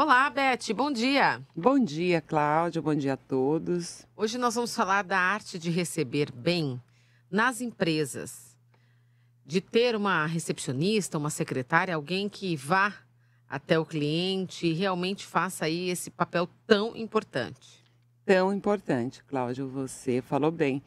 Olá, Beth, bom dia. Bom dia, Cláudia, bom dia a todos. Hoje nós vamos falar da arte de receber bem nas empresas. De ter uma recepcionista, uma secretária, alguém que vá até o cliente e realmente faça aí esse papel tão importante. Tão importante, Cláudio. você falou bem.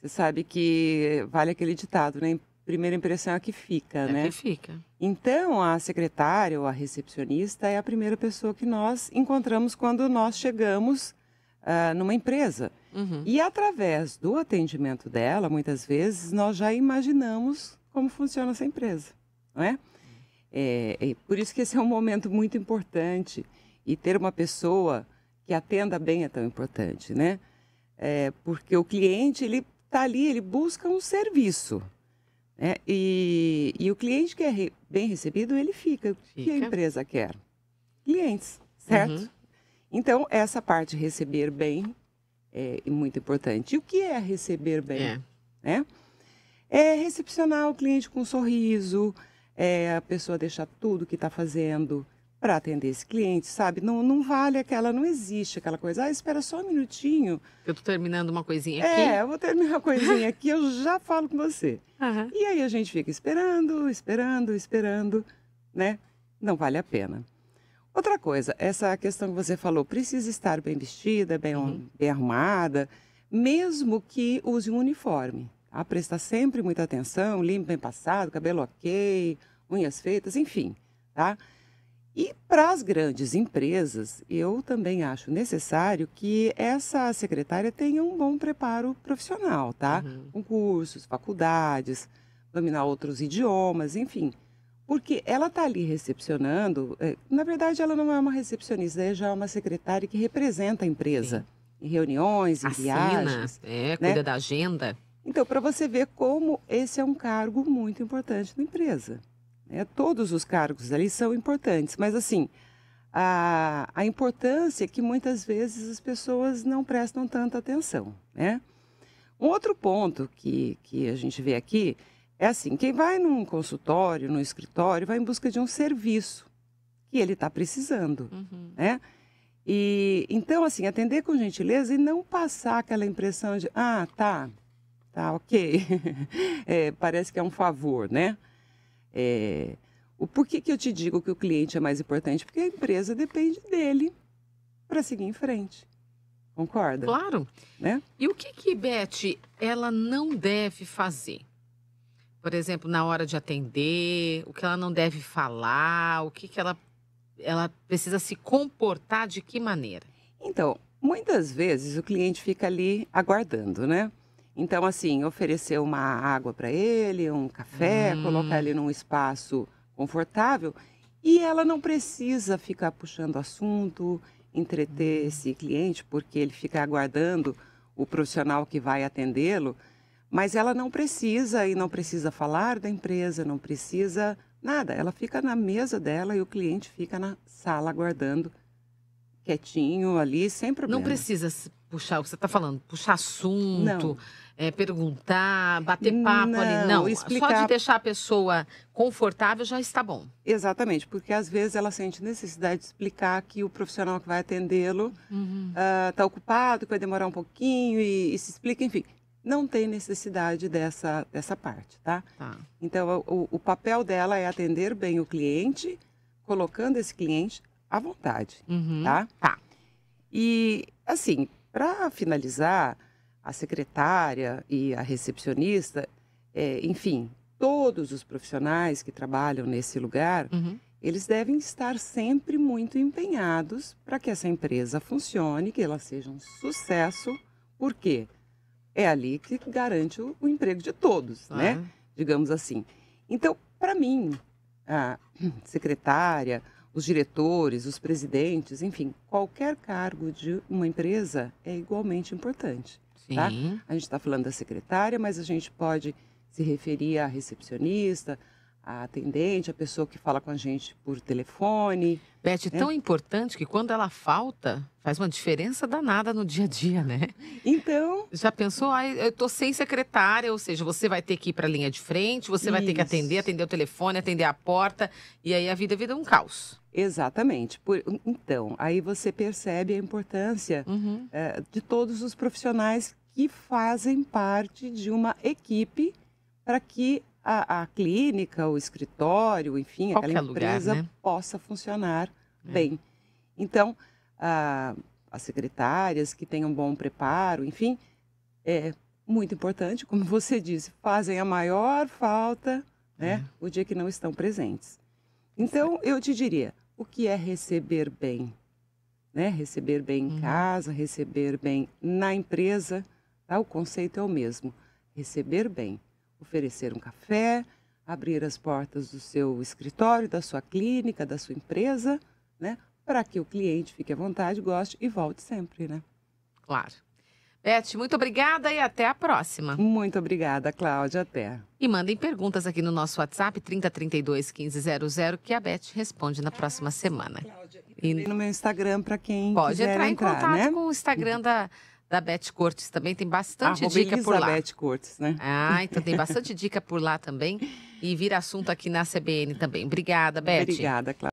Você sabe que vale aquele ditado, né? primeira impressão é a que fica, é né? É que fica. Então, a secretária ou a recepcionista é a primeira pessoa que nós encontramos quando nós chegamos uh, numa empresa. Uhum. E através do atendimento dela, muitas vezes, nós já imaginamos como funciona essa empresa, não é? é, é por isso que esse é um momento muito importante e ter uma pessoa que atenda bem é tão importante, né? É, porque o cliente, ele está ali, ele busca um serviço, né? e, e, o cliente que é re, bem recebido, ele fica. O E a empresa quer? Clientes, certo? Uhum. Então, essa parte de receber bem é muito importante. E o que é receber bem? É, né? é recepcionar o cliente com um sorriso, é a pessoa deixar tudo que está fazendo, para atender esse cliente, sabe? Não, não vale aquela, não existe aquela coisa. Ah, espera só um minutinho. Eu tô terminando uma coisinha é, aqui. É, eu vou terminar uma coisinha aqui, eu já falo com você. Uhum. E aí a gente fica esperando, esperando, esperando, né? Não vale a pena. Outra coisa, essa questão que você falou, precisa estar bem vestida, bem, uhum. bem arrumada, mesmo que use um uniforme. Tá? Presta sempre muita atenção, limpo bem passado, cabelo ok, unhas feitas, enfim, tá? E para as grandes empresas, eu também acho necessário que essa secretária tenha um bom preparo profissional, tá? Uhum. Concursos, faculdades, dominar outros idiomas, enfim. Porque ela está ali recepcionando, é, na verdade ela não é uma recepcionista, ela já é uma secretária que representa a empresa. Sim. Em reuniões, em Assina, viagens. É, cuida né? da agenda. Então, para você ver como esse é um cargo muito importante na empresa. Né? Todos os cargos ali são importantes, mas assim, a, a importância é que muitas vezes as pessoas não prestam tanta atenção, né? Um outro ponto que, que a gente vê aqui é assim, quem vai num consultório, num escritório, vai em busca de um serviço que ele está precisando, uhum. né? E então assim, atender com gentileza e não passar aquela impressão de ah, tá, tá, ok, é, parece que é um favor, né? É, o porquê que eu te digo que o cliente é mais importante? Porque a empresa depende dele para seguir em frente. Concorda? Claro. Né? E o que que Beth ela não deve fazer? Por exemplo, na hora de atender, o que ela não deve falar, o que que ela ela precisa se comportar de que maneira? Então, muitas vezes o cliente fica ali aguardando, né? Então, assim, oferecer uma água para ele, um café, hum. colocar ele num espaço confortável. E ela não precisa ficar puxando assunto, entreter hum. esse cliente, porque ele fica aguardando o profissional que vai atendê-lo. Mas ela não precisa e não precisa falar da empresa, não precisa nada. Ela fica na mesa dela e o cliente fica na sala aguardando, quietinho ali, sem problema. Não precisa puxar o que você está falando, puxar assunto, é, perguntar, bater papo não, ali. Não, explicar... só de deixar a pessoa confortável já está bom. Exatamente, porque às vezes ela sente necessidade de explicar que o profissional que vai atendê-lo está uhum. uh, ocupado, que vai demorar um pouquinho e, e, se explica, enfim. Não tem necessidade dessa, dessa parte, tá? tá. Então, o, o papel dela é atender bem o cliente, colocando esse cliente à vontade, uhum. tá? Tá. E, assim, para finalizar, a secretária e a recepcionista, é, enfim, todos os profissionais que trabalham nesse lugar, uhum. eles devem estar sempre muito empenhados para que essa empresa funcione, que ela seja um sucesso, porque é ali que garante o, o emprego de todos, né? Digamos assim. Então, para mim, a secretária, os diretores, os presidentes, enfim, qualquer cargo de uma empresa é igualmente importante. Tá? Sim. Tá? A gente está falando da secretária, mas a gente pode se referir à recepcionista, à atendente, à pessoa que fala com a gente por telefone. Beth, é tão importante que quando ela falta, faz uma diferença danada no dia a dia, né? Então. Já pensou? Ah, eu tô sem secretária, ou seja, você vai ter que ir para a linha de frente, você vai ter que atender, atender o telefone, atender a porta, e aí a vida vira um caos. Exatamente. Por, então, aí você percebe a importância uhum. é, de todos os profissionais que fazem parte de uma equipe para que a, a, clínica, o escritório, enfim, Qualquer aquela empresa lugar, né? possa funcionar é. bem. Então, a, as secretárias que tenham um bom preparo, enfim, é muito importante, como você disse, fazem a maior falta né, é. o dia que não estão presentes. Então, eu te diria, o que é receber bem. Né? Receber bem em uhum. casa, receber bem na empresa, tá? o conceito é o mesmo. Receber bem, oferecer um café, abrir as portas do seu escritório, da sua clínica, da sua empresa, né? para que o cliente fique à vontade, goste e volte sempre. Né? Claro. Beth, muito obrigada e até a próxima. Muito obrigada, Cláudia. Até. E mandem perguntas aqui no nosso WhatsApp 3032 1500 que a Beth responde na próxima semana. e no meu Instagram para quem pode quiser entrar em entrar, contato né? com o Instagram da da Beth Cortes também tem bastante Arroba dica por lá. Beth Cortes, né? Ah, então tem bastante dica por lá também e vira assunto aqui na CBN também. Obrigada, Beth. Obrigada, Cláudia.